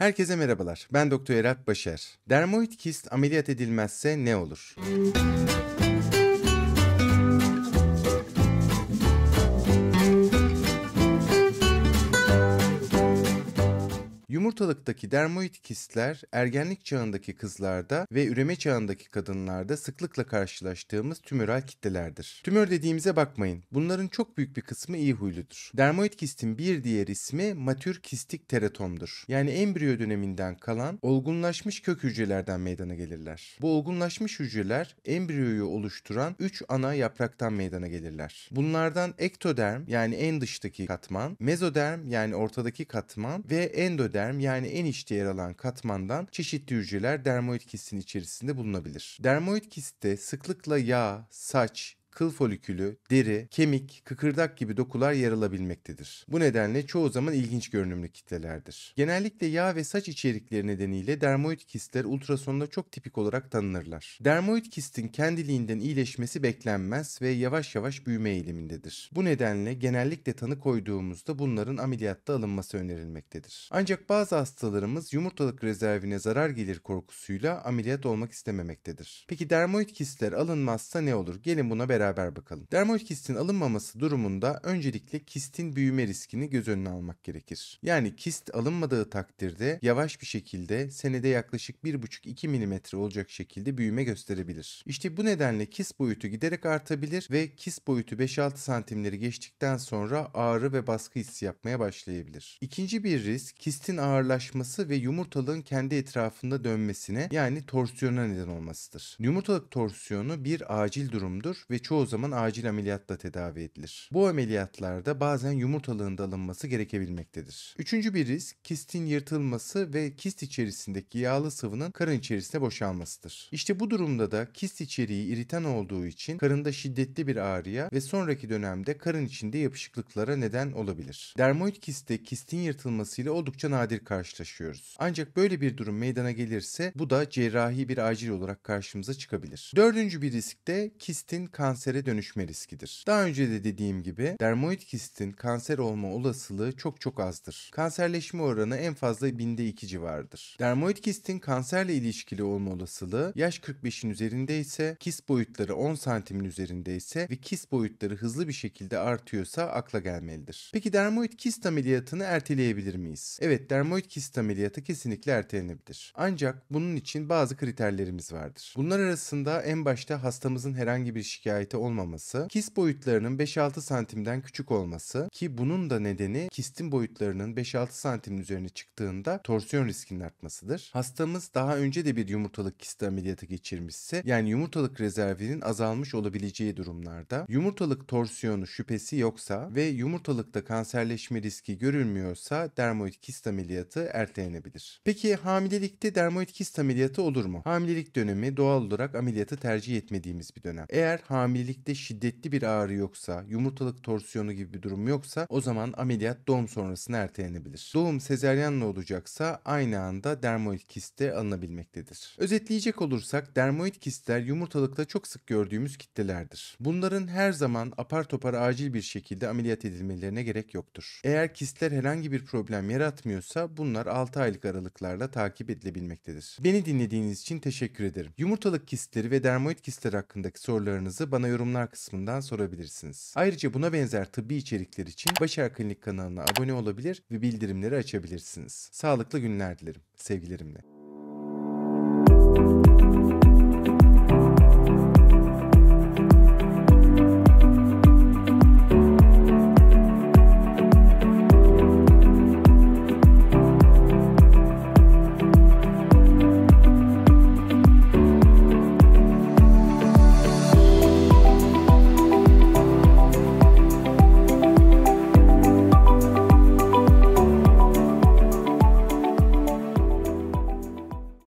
Herkese merhabalar. Ben Doktor Erat Başar. Dermoid kist ameliyat edilmezse ne olur? Yumurtalıktaki dermoid kistler ergenlik çağındaki kızlarda ve üreme çağındaki kadınlarda sıklıkla karşılaştığımız tümöral kitlelerdir. Tümör dediğimize bakmayın. Bunların çok büyük bir kısmı iyi huyludur. Dermoid kistin bir diğer ismi matür kistik teratomdur. Yani embriyo döneminden kalan olgunlaşmış kök hücrelerden meydana gelirler. Bu olgunlaşmış hücreler embriyoyu oluşturan 3 ana yapraktan meydana gelirler. Bunlardan ektoderm yani en dıştaki katman, mezoderm yani ortadaki katman ve endoderm yani yani en içte yer alan katmandan çeşitli hücreler dermoid kistin içerisinde bulunabilir. Dermoid kiste sıklıkla yağ, saç, kıl folikülü, deri, kemik, kıkırdak gibi dokular yer alabilmektedir. Bu nedenle çoğu zaman ilginç görünümlü kitlelerdir. Genellikle yağ ve saç içerikleri nedeniyle dermoid kistler ultrasonda çok tipik olarak tanınırlar. Dermoid kistin kendiliğinden iyileşmesi beklenmez ve yavaş yavaş büyüme eğilimindedir. Bu nedenle genellikle tanı koyduğumuzda bunların ameliyatta alınması önerilmektedir. Ancak bazı hastalarımız yumurtalık rezervine zarar gelir korkusuyla ameliyat olmak istememektedir. Peki dermoid kistler alınmazsa ne olur? Gelin buna beraber beraber bakalım. Dermokistin alınmaması durumunda öncelikle kistin büyüme riskini göz önüne almak gerekir. Yani kist alınmadığı takdirde yavaş bir şekilde senede yaklaşık 1,5-2 mm olacak şekilde büyüme gösterebilir. İşte bu nedenle kist boyutu giderek artabilir ve kist boyutu 5-6 santimleri geçtikten sonra ağrı ve baskı hissi yapmaya başlayabilir. İkinci bir risk kistin ağırlaşması ve yumurtalığın kendi etrafında dönmesine yani torsiyona neden olmasıdır. Yumurtalık torsiyonu bir acil durumdur ve çok çoğu zaman acil ameliyatla tedavi edilir. Bu ameliyatlarda bazen yumurtalığında alınması gerekebilmektedir. Üçüncü bir risk kistin yırtılması ve kist içerisindeki yağlı sıvının karın içerisine boşalmasıdır. İşte bu durumda da kist içeriği iritan olduğu için karında şiddetli bir ağrıya ve sonraki dönemde karın içinde yapışıklıklara neden olabilir. Dermoid kiste kistin yırtılmasıyla oldukça nadir karşılaşıyoruz. Ancak böyle bir durum meydana gelirse bu da cerrahi bir acil olarak karşımıza çıkabilir. Dördüncü bir risk de kistin kanser kansere dönüşme riskidir. Daha önce de dediğim gibi dermoid kistin kanser olma olasılığı çok çok azdır. Kanserleşme oranı en fazla binde 2 civarıdır. Dermoid kistin kanserle ilişkili olma olasılığı yaş 45'in üzerinde ise kist boyutları 10 santimin üzerinde ise ve kist boyutları hızlı bir şekilde artıyorsa akla gelmelidir. Peki dermoid kist ameliyatını erteleyebilir miyiz? Evet dermoid kist ameliyatı kesinlikle ertelenebilir. Ancak bunun için bazı kriterlerimiz vardır. Bunlar arasında en başta hastamızın herhangi bir şikayet işareti olmaması, kist boyutlarının 5-6 santimden küçük olması ki bunun da nedeni kistin boyutlarının 5-6 santim üzerine çıktığında torsiyon riskinin artmasıdır. Hastamız daha önce de bir yumurtalık kisti ameliyatı geçirmişse yani yumurtalık rezervinin azalmış olabileceği durumlarda yumurtalık torsiyonu şüphesi yoksa ve yumurtalıkta kanserleşme riski görülmüyorsa dermoid kist ameliyatı ertelenebilir. Peki hamilelikte dermoid kist ameliyatı olur mu? Hamilelik dönemi doğal olarak ameliyatı tercih etmediğimiz bir dönem. Eğer hamile hamilelikte şiddetli bir ağrı yoksa, yumurtalık torsiyonu gibi bir durum yoksa o zaman ameliyat doğum sonrasına ertelenebilir. Doğum sezeryanla olacaksa aynı anda dermoid kiste alınabilmektedir. Özetleyecek olursak dermoid kistler yumurtalıkta çok sık gördüğümüz kitlelerdir. Bunların her zaman apar topar acil bir şekilde ameliyat edilmelerine gerek yoktur. Eğer kistler herhangi bir problem yaratmıyorsa bunlar 6 aylık aralıklarla takip edilebilmektedir. Beni dinlediğiniz için teşekkür ederim. Yumurtalık kistleri ve dermoid kistler hakkındaki sorularınızı bana yorumlar kısmından sorabilirsiniz. Ayrıca buna benzer tıbbi içerikler için Başar Klinik kanalına abone olabilir ve bildirimleri açabilirsiniz. Sağlıklı günler dilerim. Sevgilerimle.